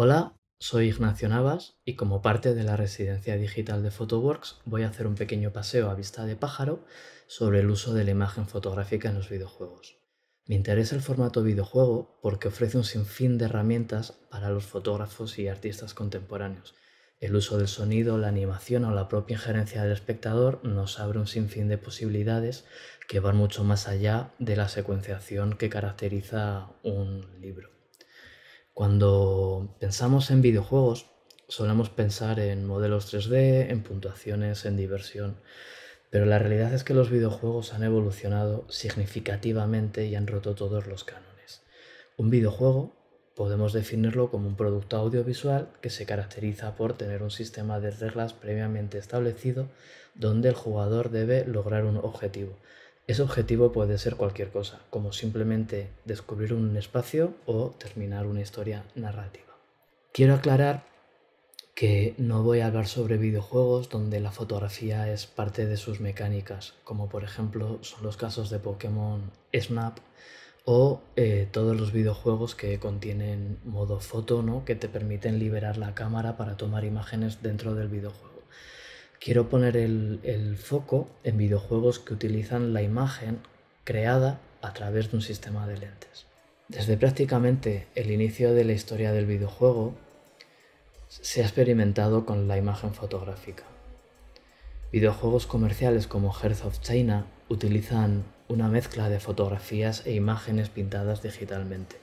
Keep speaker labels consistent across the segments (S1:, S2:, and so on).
S1: Hola, soy Ignacio Navas y como parte de la residencia digital de Photoworks voy a hacer un pequeño paseo a vista de pájaro sobre el uso de la imagen fotográfica en los videojuegos. Me interesa el formato videojuego porque ofrece un sinfín de herramientas para los fotógrafos y artistas contemporáneos. El uso del sonido, la animación o la propia injerencia del espectador nos abre un sinfín de posibilidades que van mucho más allá de la secuenciación que caracteriza un libro. Cuando pensamos en videojuegos, solemos pensar en modelos 3D, en puntuaciones, en diversión, pero la realidad es que los videojuegos han evolucionado significativamente y han roto todos los cánones. Un videojuego podemos definirlo como un producto audiovisual que se caracteriza por tener un sistema de reglas previamente establecido donde el jugador debe lograr un objetivo, ese objetivo puede ser cualquier cosa, como simplemente descubrir un espacio o terminar una historia narrativa. Quiero aclarar que no voy a hablar sobre videojuegos donde la fotografía es parte de sus mecánicas, como por ejemplo son los casos de Pokémon Snap o eh, todos los videojuegos que contienen modo foto, ¿no? que te permiten liberar la cámara para tomar imágenes dentro del videojuego quiero poner el, foco en videojuegos que utilizan la imagen creada a través de un sistema de lentes. Desde prácticamente el inicio de la historia del videojuego, se ha experimentado con la imagen fotográfica. Videojuegos comerciales como Hearth of China utilizan una mezcla de fotografías e imágenes pintadas digitalmente,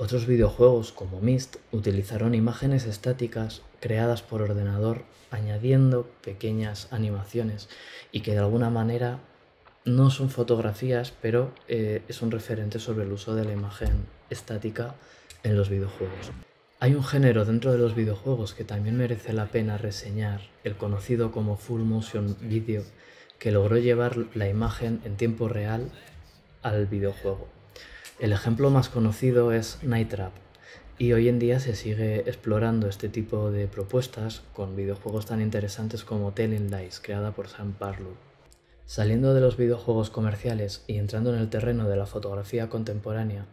S1: otros videojuegos como Myst utilizaron imágenes estáticas creadas por ordenador añadiendo pequeñas animaciones y que de alguna manera no son fotografías, pero eh, es un referente sobre el uso de la imagen estática en los videojuegos. Hay un género dentro de los videojuegos que también merece la pena reseñar, el conocido como Full Motion Video, que logró llevar la imagen en tiempo real al videojuego. El ejemplo más conocido es Night Trap, y hoy en día se sigue explorando este tipo de propuestas con videojuegos tan interesantes como Telling Lies, creada por Sam Parlow. Saliendo de los videojuegos comerciales y entrando en el terreno de la fotografía contemporánea,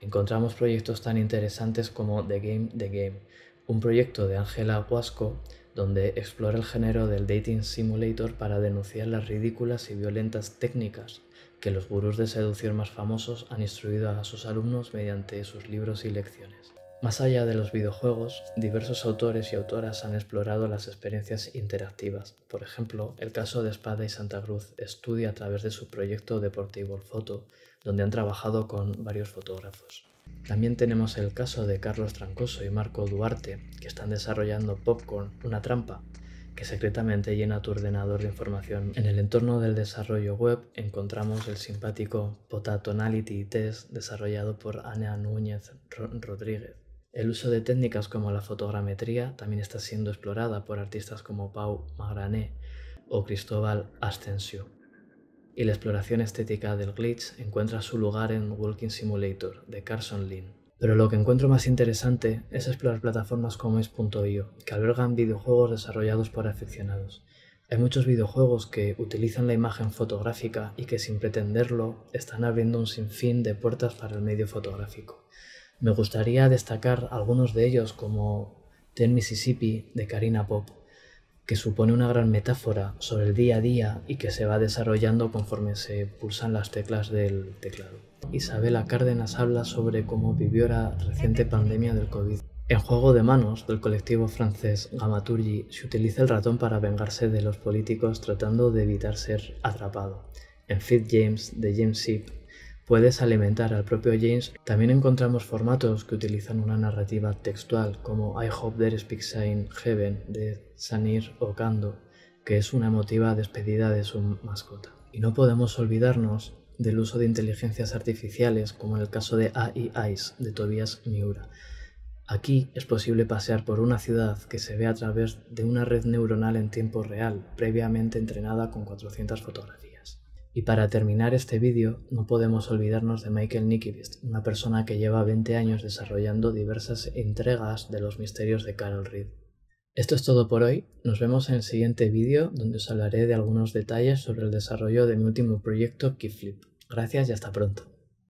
S1: encontramos proyectos tan interesantes como The Game The Game, un proyecto de Angela Huasco donde explora el género del dating simulator para denunciar las ridículas y violentas técnicas que los gurús de seducción más famosos han instruido a sus alumnos mediante sus libros y lecciones. Más allá de los videojuegos, diversos autores y autoras han explorado las experiencias interactivas. Por ejemplo, el caso de Espada y Santa Cruz estudia a través de su proyecto deportivo Foto, donde han trabajado con varios fotógrafos. También tenemos el caso de Carlos Trancoso y Marco Duarte, que están desarrollando Popcorn, una trampa, que secretamente llena tu ordenador de información. En el entorno del desarrollo web encontramos el simpático Potatonality Test desarrollado por Ana Núñez Rodríguez. El uso de técnicas como la fotogrametría también está siendo explorada por artistas como Pau Magrané o Cristóbal Ascensio y la exploración estética del glitch encuentra su lugar en Walking Simulator de Carson Lynn. Pero lo que encuentro más interesante es explorar plataformas como es.io, que albergan videojuegos desarrollados por aficionados. Hay muchos videojuegos que utilizan la imagen fotográfica y que sin pretenderlo están abriendo un sinfín de puertas para el medio fotográfico. Me gustaría destacar algunos de ellos como Ten Mississippi de Karina Pop, que supone una gran metáfora sobre el día a día y que se va desarrollando conforme se pulsan las teclas del teclado. Isabela Cárdenas habla sobre cómo vivió la reciente pandemia del COVID. En Juego de Manos, del colectivo francés Gamaturgi, se utiliza el ratón para vengarse de los políticos tratando de evitar ser atrapado. En Fit James, de James Sheep, puedes alimentar al propio James. También encontramos formatos que utilizan una narrativa textual, como I Hope There Is in Heaven de Sanir Okando, que es una emotiva despedida de su mascota. Y no podemos olvidarnos del uso de inteligencias artificiales, como en el caso de AI Eyes de Tobias Miura. Aquí es posible pasear por una ciudad que se ve a través de una red neuronal en tiempo real, previamente entrenada con 400 fotografías. Y para terminar este vídeo, no podemos olvidarnos de Michael Nikievicz, una persona que lleva 20 años desarrollando diversas entregas de los misterios de Carol Reed. Esto es todo por hoy, nos vemos en el siguiente vídeo donde os hablaré de algunos detalles sobre el desarrollo de mi último proyecto Keyflip. Gracias y hasta pronto.